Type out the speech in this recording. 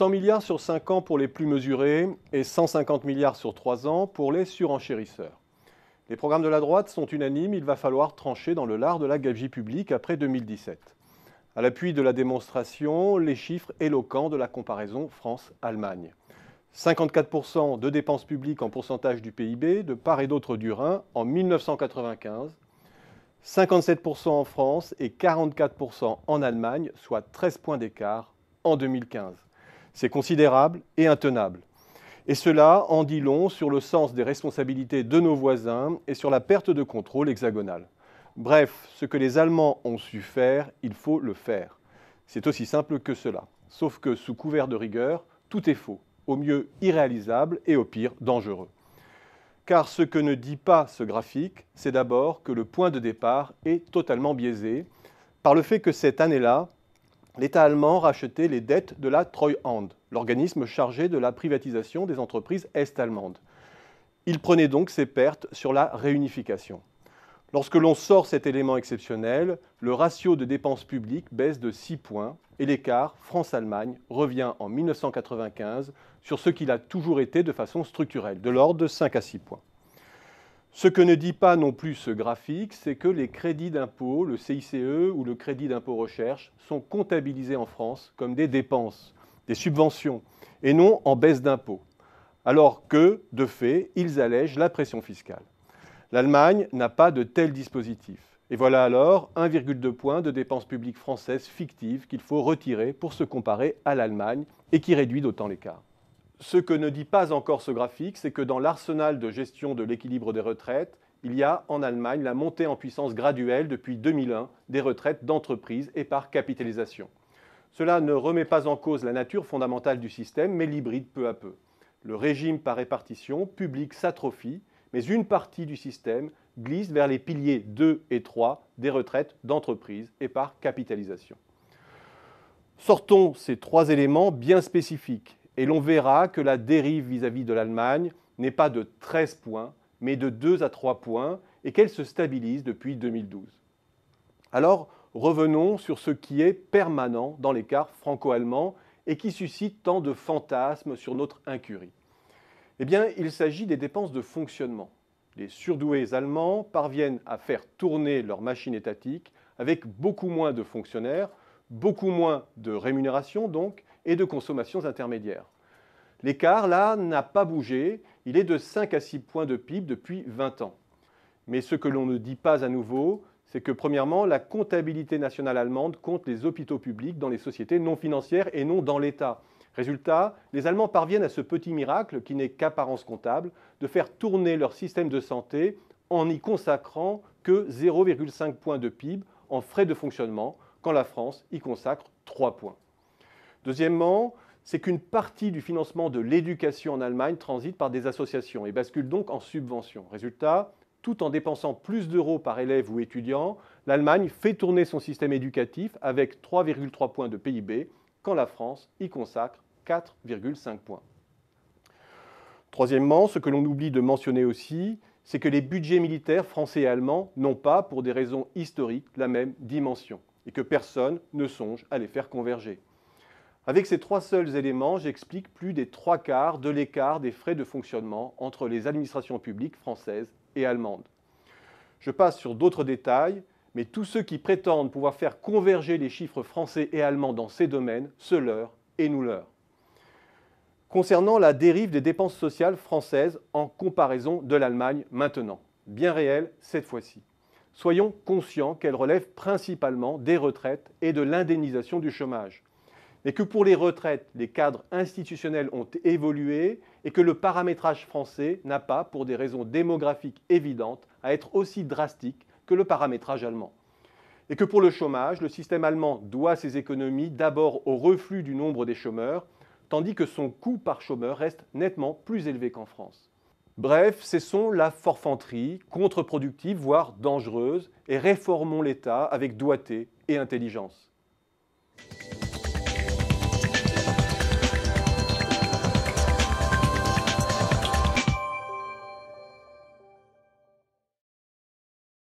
100 milliards sur 5 ans pour les plus mesurés et 150 milliards sur 3 ans pour les surenchérisseurs. Les programmes de la droite sont unanimes, il va falloir trancher dans le lard de la gabegie publique après 2017. À l'appui de la démonstration, les chiffres éloquents de la comparaison France-Allemagne. 54% de dépenses publiques en pourcentage du PIB de part et d'autre du Rhin en 1995, 57% en France et 44% en Allemagne, soit 13 points d'écart en 2015. C'est considérable et intenable. Et cela en dit long sur le sens des responsabilités de nos voisins et sur la perte de contrôle hexagonal. Bref, ce que les Allemands ont su faire, il faut le faire. C'est aussi simple que cela. Sauf que sous couvert de rigueur, tout est faux, au mieux irréalisable et au pire dangereux. Car ce que ne dit pas ce graphique, c'est d'abord que le point de départ est totalement biaisé par le fait que cette année-là, l'État allemand rachetait les dettes de la Treuhand, l'organisme chargé de la privatisation des entreprises est-allemandes. Il prenait donc ses pertes sur la réunification. Lorsque l'on sort cet élément exceptionnel, le ratio de dépenses publiques baisse de 6 points et l'écart France-Allemagne revient en 1995 sur ce qu'il a toujours été de façon structurelle, de l'ordre de 5 à 6 points. Ce que ne dit pas non plus ce graphique, c'est que les crédits d'impôt, le CICE ou le crédit d'impôt recherche, sont comptabilisés en France comme des dépenses, des subventions, et non en baisse d'impôt. alors que, de fait, ils allègent la pression fiscale. L'Allemagne n'a pas de tel dispositif. Et voilà alors 1,2 point de dépenses publiques françaises fictives qu'il faut retirer pour se comparer à l'Allemagne et qui réduit d'autant l'écart. Ce que ne dit pas encore ce graphique, c'est que dans l'arsenal de gestion de l'équilibre des retraites, il y a en Allemagne la montée en puissance graduelle depuis 2001 des retraites d'entreprise et par capitalisation. Cela ne remet pas en cause la nature fondamentale du système, mais l'hybride peu à peu. Le régime par répartition public s'atrophie, mais une partie du système glisse vers les piliers 2 et 3 des retraites d'entreprise et par capitalisation. Sortons ces trois éléments bien spécifiques et l'on verra que la dérive vis-à-vis de l'Allemagne n'est pas de 13 points, mais de 2 à 3 points, et qu'elle se stabilise depuis 2012. Alors, revenons sur ce qui est permanent dans l'écart franco-allemand et qui suscite tant de fantasmes sur notre incurie. Eh bien, il s'agit des dépenses de fonctionnement. Les surdoués allemands parviennent à faire tourner leur machine étatique avec beaucoup moins de fonctionnaires, beaucoup moins de rémunération donc, et de consommations intermédiaires. L'écart, là, n'a pas bougé, il est de 5 à 6 points de PIB depuis 20 ans. Mais ce que l'on ne dit pas à nouveau, c'est que premièrement, la comptabilité nationale allemande compte les hôpitaux publics dans les sociétés non financières et non dans l'État. Résultat, les Allemands parviennent à ce petit miracle, qui n'est qu'apparence comptable, de faire tourner leur système de santé en n'y consacrant que 0,5 points de PIB en frais de fonctionnement, quand la France y consacre 3 points. Deuxièmement, c'est qu'une partie du financement de l'éducation en Allemagne transite par des associations et bascule donc en subventions. Résultat, tout en dépensant plus d'euros par élève ou étudiant, l'Allemagne fait tourner son système éducatif avec 3,3 points de PIB, quand la France y consacre 4,5 points. Troisièmement, ce que l'on oublie de mentionner aussi, c'est que les budgets militaires français et allemands n'ont pas, pour des raisons historiques, la même dimension et que personne ne songe à les faire converger. Avec ces trois seuls éléments, j'explique plus des trois quarts de l'écart des frais de fonctionnement entre les administrations publiques françaises et allemandes. Je passe sur d'autres détails, mais tous ceux qui prétendent pouvoir faire converger les chiffres français et allemands dans ces domaines se leurrent et nous leurrent. Concernant la dérive des dépenses sociales françaises en comparaison de l'Allemagne maintenant, bien réelle cette fois-ci. Soyons conscients qu'elle relève principalement des retraites et de l'indemnisation du chômage et que pour les retraites, les cadres institutionnels ont évolué et que le paramétrage français n'a pas, pour des raisons démographiques évidentes, à être aussi drastique que le paramétrage allemand. Et que pour le chômage, le système allemand doit ses économies d'abord au reflux du nombre des chômeurs, tandis que son coût par chômeur reste nettement plus élevé qu'en France. Bref, cessons la forfanterie, contre-productive, voire dangereuse, et réformons l'État avec doigté et intelligence.